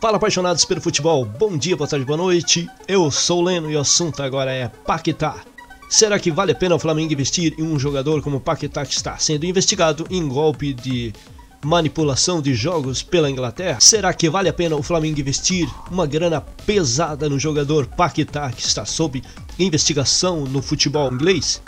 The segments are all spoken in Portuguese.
Fala apaixonados pelo futebol, bom dia, boa tarde, boa noite. Eu sou o Leno e o assunto agora é Paquetá. Será que vale a pena o Flamengo investir em um jogador como Paquetá que está sendo investigado em golpe de manipulação de jogos pela Inglaterra? Será que vale a pena o Flamengo investir uma grana pesada no jogador Paquetá que está sob investigação no futebol inglês?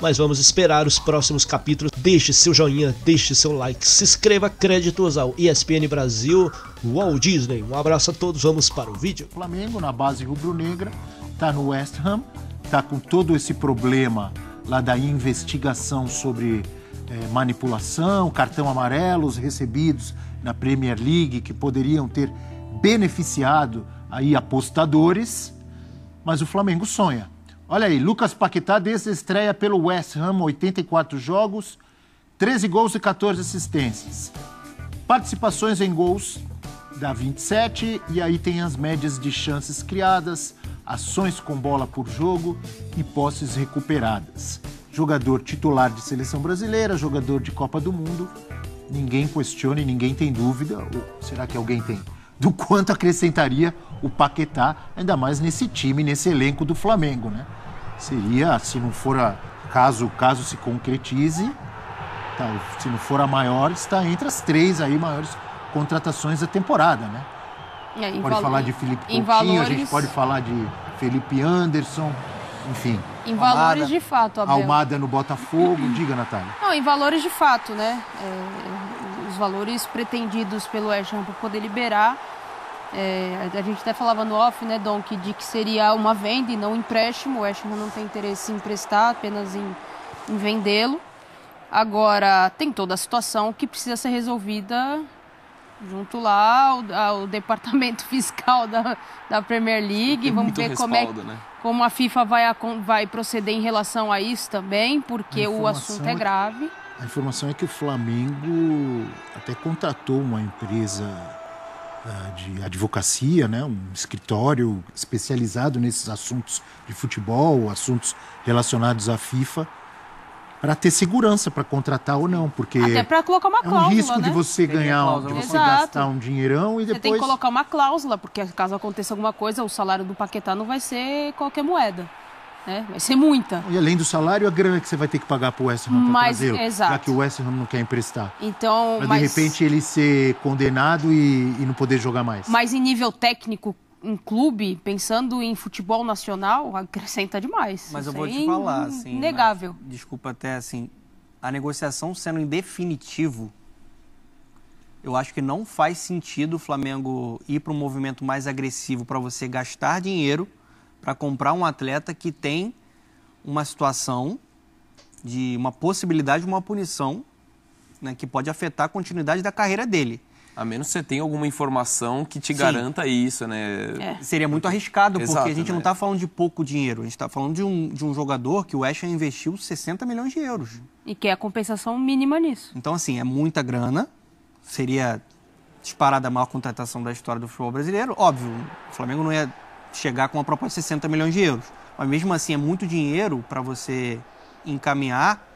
mas vamos esperar os próximos capítulos. Deixe seu joinha, deixe seu like, se inscreva, créditos ao ESPN Brasil, Walt Disney. Um abraço a todos, vamos para o vídeo. Flamengo na base rubro-negra, tá no West Ham, tá com todo esse problema lá da investigação sobre é, manipulação, cartão amarelo, os recebidos na Premier League que poderiam ter beneficiado aí apostadores, mas o Flamengo sonha. Olha aí, Lucas Paquetá desestreia pelo West Ham, 84 jogos, 13 gols e 14 assistências. Participações em gols dá 27 e aí tem as médias de chances criadas, ações com bola por jogo e posses recuperadas. Jogador titular de seleção brasileira, jogador de Copa do Mundo, ninguém questione, ninguém tem dúvida, ou será que alguém tem? do quanto acrescentaria o Paquetá, ainda mais nesse time, nesse elenco do Flamengo, né? Seria, se não for a, caso caso se concretize, tá, se não for a maior, está entre as três aí maiores contratações da temporada, né? É, pode valor, falar de Felipe Coutinho, valores... a gente pode falar de Felipe Anderson, enfim. Em Almada, valores de fato, Abel. Almada no Botafogo, diga, Natália. Não, em valores de fato, né? É os valores pretendidos pelo Esham para poder liberar. É, a gente até falava no off, né, Don, que, de que seria uma venda e não um empréstimo. O Ham não tem interesse em emprestar, apenas em, em vendê-lo. Agora, tem toda a situação que precisa ser resolvida junto lá ao, ao, departamento fiscal da, da Premier League. Tem Vamos ver como, é, né? como a FIFA vai, vai proceder em relação a isso também, porque o assunto é grave. A informação é que o Flamengo até contratou uma empresa ah, de advocacia, né, um escritório especializado nesses assuntos de futebol, assuntos relacionados à FIFA, para ter segurança para contratar ou não, porque até para colocar uma é um risco né? de você ganhar, de você Exato. gastar um dinheirão e depois você tem que colocar uma cláusula, porque caso aconteça alguma coisa, o salário do Paquetá não vai ser qualquer moeda né? Vai ser muita. E além do salário, a grana que você vai ter que pagar para o West Ham para trazê já que o West Ham não quer emprestar. Então, pra, mas... de repente ele ser condenado e, e não poder jogar mais. Mas em nível técnico, um clube pensando em futebol nacional acrescenta demais. Mas eu vou é te falar, assim, negável. Mas, desculpa até assim, a negociação sendo em definitivo, eu acho que não faz sentido o Flamengo ir para um movimento mais agressivo para você gastar dinheiro para comprar um atleta que tem uma situação de uma possibilidade de uma punição né, que pode afetar a continuidade da carreira dele. A menos que você tenha alguma informação que te Sim. garanta isso, né? É. Seria muito arriscado, porque Exato, a gente né? não está falando de pouco dinheiro. A gente está falando de um, de um jogador que o West investiu 60 milhões de euros. E que é a compensação mínima nisso. Então, assim, é muita grana. Seria disparada a maior contratação da história do futebol brasileiro. Óbvio, o Flamengo não ia chegar com uma proposta de 60 milhões de euros. Mas mesmo assim é muito dinheiro para você encaminhar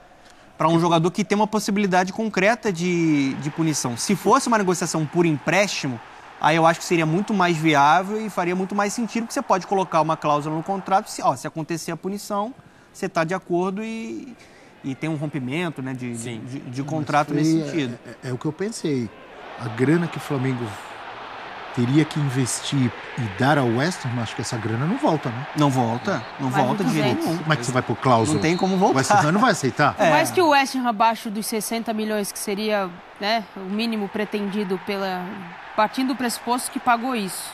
para um jogador que tem uma possibilidade concreta de, de punição. Se fosse uma negociação por empréstimo, aí eu acho que seria muito mais viável e faria muito mais sentido que você pode colocar uma cláusula no contrato, se, ó, se acontecer a punição, você está de acordo e, e tem um rompimento né, de, de, de, de, contrato nesse é, sentido. É, é, é o que eu pensei. A grana que o Flamengo teria que investir e dar ao West Ham, acho que essa grana não volta, né? Não volta, não vai volta de jeito Como é que você vai por cláusula? Não tem como voltar. O West Ham não vai aceitar. É. Mais que o West Ham abaixo dos 60 milhões, que seria né, o mínimo pretendido pela... Partindo do pressuposto que pagou isso.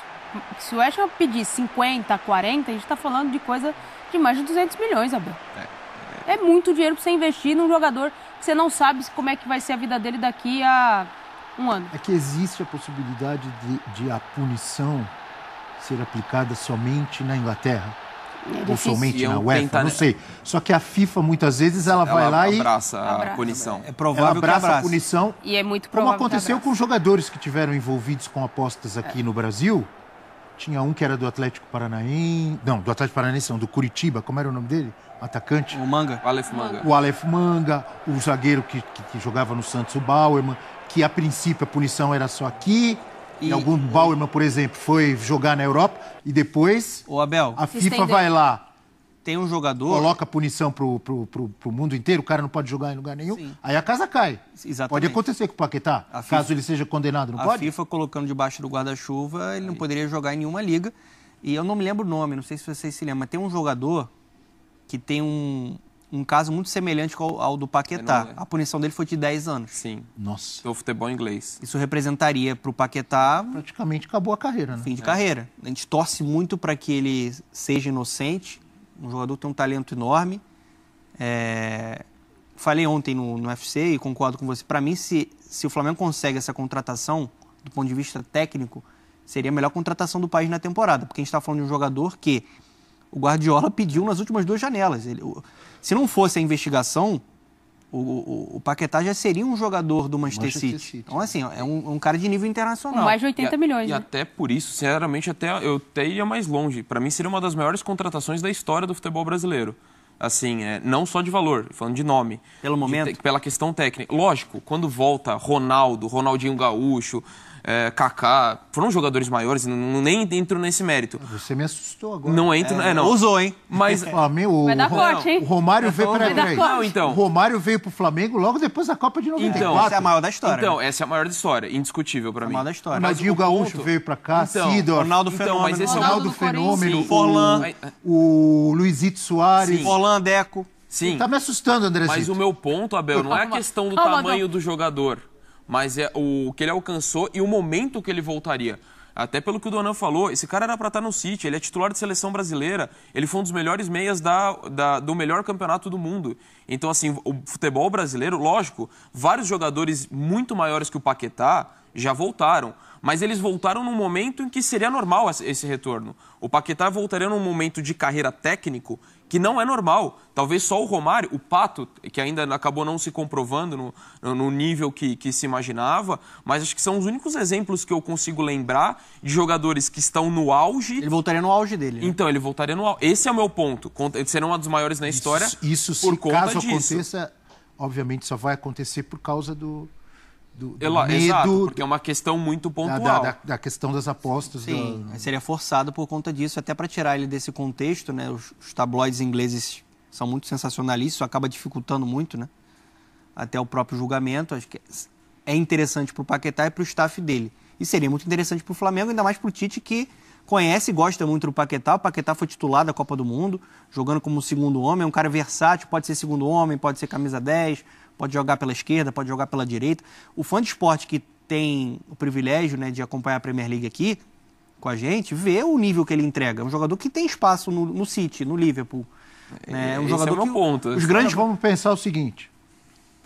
Se o West Ham pedir 50, 40, a gente está falando de coisa de mais de 200 milhões, Abel. É. é muito dinheiro para você investir num jogador que você não sabe como é que vai ser a vida dele daqui a um ano. É que existe a possibilidade de, de a punição ser aplicada somente na Inglaterra. É ou somente na UEFA, tentar... não né? sei. Só que a FIFA, muitas vezes, ela, ela vai lá abraça e... Abraça a punição. É provável ela abraça, abraça, a punição. E é muito provável Como aconteceu com jogadores que tiveram envolvidos com apostas aqui é. no Brasil, tinha um que era do Atlético Paranaense. Não, do Atlético Paranaense, não, do Curitiba. Como era o nome dele? Atacante? O Manga. O Aleph Manga. O Aleph Manga, o zagueiro que, que, que jogava no Santos, o Bauerman, que a princípio a punição era só aqui. E, e algum o... Bauerman, por exemplo, foi jogar na Europa e depois. O Abel. A FIFA Estendeu. vai lá tem um jogador. Coloca punição pro, pro, pro, pro, mundo inteiro, o cara não pode jogar em lugar nenhum. Sim. Aí a casa cai. Exatamente. Pode acontecer com o Paquetá, FIFA, caso ele seja condenado, não a pode? A FIFA colocando debaixo do guarda-chuva, ele não poderia jogar em nenhuma liga. E eu não me lembro o nome, não sei se vocês se lembram, mas tem um jogador que tem um, um caso muito semelhante ao, ao do Paquetá. A punição dele foi de 10 anos. Sim. Nossa. Do futebol inglês. Isso representaria para o Paquetá. Praticamente acabou a carreira, né? Fim de é. carreira. A gente torce muito para que ele seja inocente, um jogador que tem um talento enorme. É, falei ontem no, no UFC e concordo com você. Para mim, se, se o Flamengo consegue essa contratação, do ponto de vista técnico, seria a melhor contratação do país na temporada, porque a gente está falando de um jogador que o Guardiola pediu nas últimas duas janelas. Ele, se não fosse a investigação, o, o, o, Paquetá já seria um jogador do Manchester, Manchester City. City. Então, assim, é um, um, cara de nível internacional. mais de 80 e milhões. E né? até por isso, sinceramente, até eu até ia mais longe. Para mim, seria uma das maiores contratações da história do futebol brasileiro. Assim, é, não só de valor, falando de nome. Pelo momento? De, pela questão técnica. Lógico, quando volta Ronaldo, Ronaldinho Gaúcho, é, Kaká, foram jogadores maiores, não, nem entro nesse mérito. Você me assustou agora. Não entro, é, é não. Usou, hein? Mas ah, meu, Vai dar o, hein? O Romário veio para não, então. O Romário veio pro Flamengo logo depois da Copa de 94. Então, essa é a maior da história. Então, né? essa é a maior da história, indiscutível para é mim. a maior da história. Mas, mas o, Gaúcho ponto... veio para cá, então, Sidor, Ronaldo então, Fenômeno, então, mas esse é Ronaldo fenômeno. o... Forlan, o, o Luizito Soares, Sim. Forlan Deco. Sim. Tá me assustando, Andrezinho. Mas o meu ponto, Abel, não é a questão do tamanho do jogador mas é o que ele alcançou e o momento que ele voltaria. Até pelo que o Donan falou, esse cara era para estar tá no City, ele é titular de seleção brasileira, ele foi um dos melhores meias da, da, do melhor campeonato do mundo. Então, assim, o futebol brasileiro, lógico, vários jogadores muito maiores que o Paquetá já voltaram, mas eles voltaram num momento em que seria normal esse retorno. O Paquetá voltaria num momento de carreira técnico que não é normal. Talvez só o Romário, o Pato, que ainda acabou não se comprovando no, no nível que, que, se imaginava, mas acho que são os únicos exemplos que eu consigo lembrar de jogadores que estão no auge. Ele voltaria no auge dele. Né? Então, ele voltaria no auge. Esse é o meu ponto. Serão um dos maiores na história. Isso, isso por se conta caso disso. aconteça, obviamente só vai acontecer por causa do, do, do medo, exato, porque é uma questão muito pontual. Da, da, da questão das apostas. Sim, seria forçado por conta disso, até para tirar ele desse contexto, né? Os, os, tabloides ingleses são muito sensacionalistas, isso acaba dificultando muito, né? Até o próprio julgamento, acho que é, é interessante para o Paquetá e para o staff dele. E seria muito interessante para o Flamengo, ainda mais para o Tite, que conhece e gosta muito do Paquetá. O Paquetá foi titular da Copa do Mundo, jogando como segundo homem, é um cara versátil, pode ser segundo homem, pode ser camisa 10, pode jogar pela esquerda, pode jogar pela direita. O fã de esporte que tem o privilégio né, de acompanhar a Premier League aqui com a gente, vê o nível que ele entrega. É um jogador que tem espaço no, no City, no Liverpool. Né? É um Esse é jogador é que ponta. os assim. grandes... Vamos pensar o seguinte,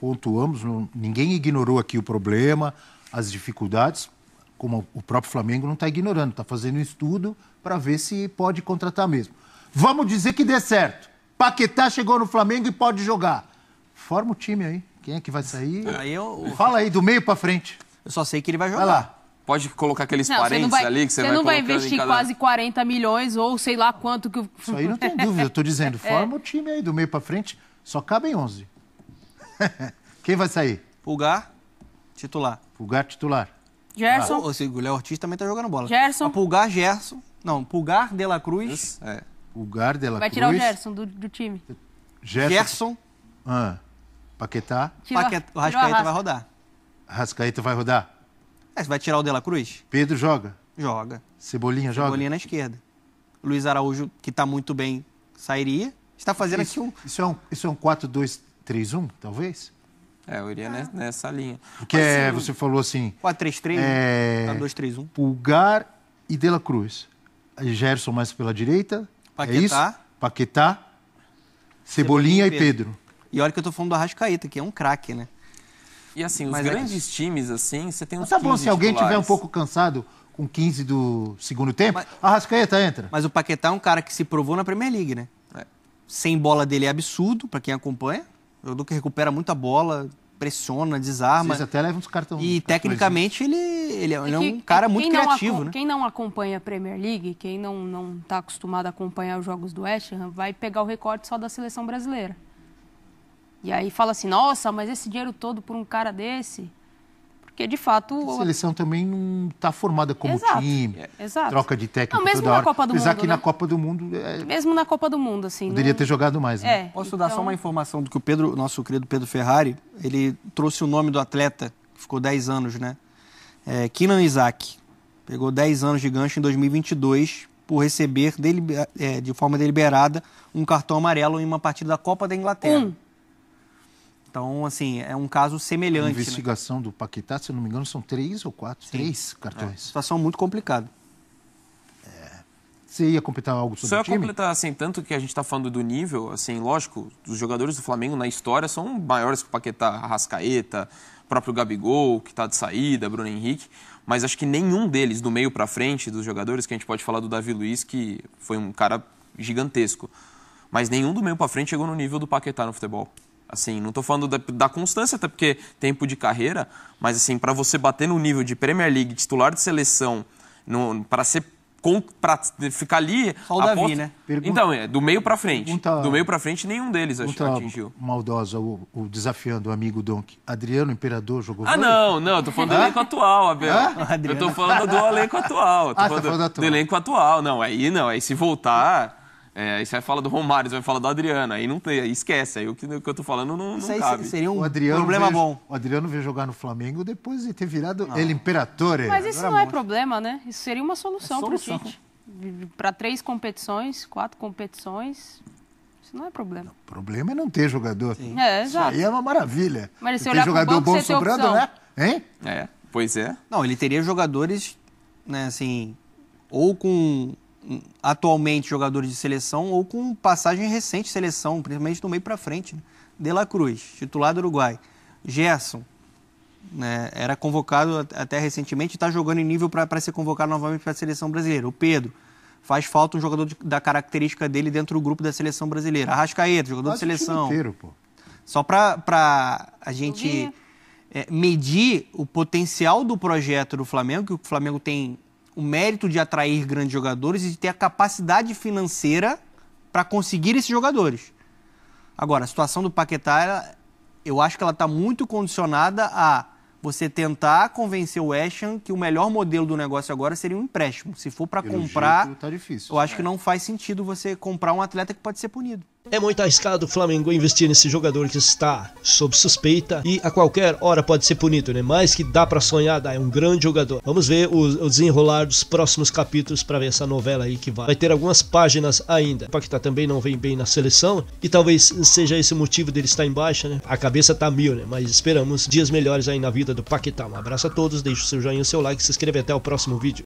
pontuamos, não, ninguém ignorou aqui o problema, as dificuldades, como o próprio Flamengo não está ignorando, está fazendo um estudo para ver se pode contratar mesmo. Vamos dizer que dê certo. Paquetá chegou no Flamengo e pode jogar. Forma o time aí. Quem é que vai sair? Aí eu... Fala aí, do meio para frente. Eu só sei que ele vai jogar. Vai lá. Pode colocar aqueles não, parentes vai, ali que você, vai Você não vai investir cada... quase 40 milhões ou sei lá quanto que... Isso aí não tem dúvida. Eu tô dizendo, é. forma é. o time aí, do meio para frente, só cabem 11. Quem vai sair? Pulgar, titular. Pulgar, titular. Gerson. Ah, o Guilherme Ortiz também tá jogando bola. Gerson. A ah, Pulgar, Gerson. Não, Pulgar, De La Cruz. Isso. É. Pulgar, De La Cruz. Vai tirar o Gerson do, do time. Gerson. Gerson ah, Paquetá. Tirou, Paquet... O Rascaeta vai rodar. Rascaeta vai rodar? É, você vai tirar o Dela Cruz? Pedro joga. Joga. Cebolinha, joga? Cebolinha na esquerda. Luiz Araújo, que tá muito bem, sairia. Está fazendo isso, aqui um. Isso é um, isso é um 4-2-3-1, talvez? É, eu iria ah. nessa linha. Porque assim, é, você falou assim. 4-3-3, é, 4-2-3-1. Tá, Pulgar e Dela Cruz. Gerson mais pela direita. Paquetá. É Paquetá. Cebolinha, Cebolinha e Pedro. Pedro. E olha que eu estou falando do Arrascaeta, que é um craque, né? E assim, os Mas é grandes é times, assim, você tem uns Mas Tá bom, se alguém titulares. tiver um pouco cansado com 15 do segundo tempo, Mas... Arrascaeta entra. Mas o Paquetá é um cara que se provou na Premier League, né? É. Sem bola dele é absurdo, para quem acompanha. Jogador que recupera muita bola, pressiona, desarma. Vocês até levam uns cartões. E tecnicamente ele, ele, é, é, um que, cara muito criativo, né? Quem não acompanha a Premier League, quem não está acostumado a acompanhar os jogos do West Ham, vai pegar o recorde só da seleção brasileira. E aí fala assim, nossa, mas esse dinheiro todo por um cara desse? Porque, de fato... A seleção o... também não está formada como Exato. time. É, exato. Troca de técnico não, mesmo toda na hora. Copa do Apesar mundo, que né? na Copa do Mundo... É... Mesmo na Copa do Mundo, assim... Poderia não... Né? ter jogado mais, né? É, Posso então... dar só então uma informação do que o Pedro, nosso querido Pedro Ferrari, ele trouxe o nome do atleta, que ficou 10 anos, né? É, Kinan Isaac. Pegou 10 anos de gancho em 2022 por receber de, é, de forma deliberada um cartão amarelo em uma partida da Copa da Inglaterra. Um. Então, assim, é um caso semelhante. A né? investigação né? do Paquetá, se não me engano, são três ou quatro, Sim. três cartões. É, situação muito complicada. Você ia completar algo sobre Só o time? ia completar, assim, tanto que a gente está falando do nível, assim, lógico, os jogadores do Flamengo na história são maiores que o Paquetá, Arrascaeta, próprio Gabigol, que está de saída, Bruno Henrique, mas acho que nenhum deles, do meio para frente, dos jogadores, que a gente pode falar do Davi Luiz, que foi um cara gigantesco, mas nenhum do meio para frente chegou no nível do Paquetá no futebol. Assim, não estou falando da, da, constância, até porque tempo de carreira, mas assim, para você bater no nível de Premier League, titular de seleção, para ser para ficar ali. Só o Davi, aposta... né? Pergunta... Então, é, do meio para frente. Pergunta... Do meio para frente, nenhum deles que atingiu. Maldosa, o, o desafiando o amigo Donk. Adriano Imperador jogou. Ah, vôlei? não, não, eu tô falando do elenco atual, Abel. Eu tô falando do elenco atual. Tô ah, falando, tá falando do, do elenco atual. Não, aí não, aí se voltar. É, aí você vai falar do Romário, você vai falar do Adriano, aí não tem, aí esquece, aí o que, o que eu tô falando não, não cabe. Seria um problema veio, bom. O Adriano veio jogar no Flamengo depois de ter virado ah. ele imperador. Mas isso não é problema, né? Isso seria uma solução, é solução. pro Tite. Para três competições, quatro competições, isso não é problema. O problema é não ter jogador. Sim. É, exato. Isso aí é uma maravilha. Mas se ter jogador banco, bom sobrando, né? Hein? É, pois é. Não, ele teria jogadores, né, assim, ou com atualmente jogadores de seleção ou com passagem recente de seleção, principalmente do meio para frente. Né? De La Cruz, titular do Uruguai. Gerson, né, era convocado até recentemente, está jogando em nível para ser convocado novamente para a seleção brasileira. O Pedro, faz falta um jogador de, da característica dele dentro do grupo da seleção brasileira. Arrascaeta, jogador de seleção. Inteiro, pô. Só para a gente é, medir o potencial do projeto do Flamengo, que o Flamengo tem o mérito de atrair grandes jogadores e de ter a capacidade financeira para conseguir esses jogadores. Agora, a situação do Paquetá, eu acho que ela está muito condicionada a você tentar convencer o West que o melhor modelo do negócio agora seria um empréstimo. Se for para comprar, tá difícil, eu acho que é. não faz sentido você comprar um atleta que pode ser punido. É muito arriscado o Flamengo investir nesse jogador que está sob suspeita e a qualquer hora pode ser punido, né? Mas que dá para sonhar, dá, é um grande jogador. Vamos ver o, desenrolar dos próximos capítulos para ver essa novela aí que vai. vai ter algumas páginas ainda. O Paquetá também não vem bem na seleção e talvez seja esse o motivo dele estar em baixa, né? A cabeça tá mil, né? Mas esperamos dias melhores aí na vida do Paquetá. Um abraço a todos, deixe o seu joinha, o seu like, se inscreva até o próximo vídeo.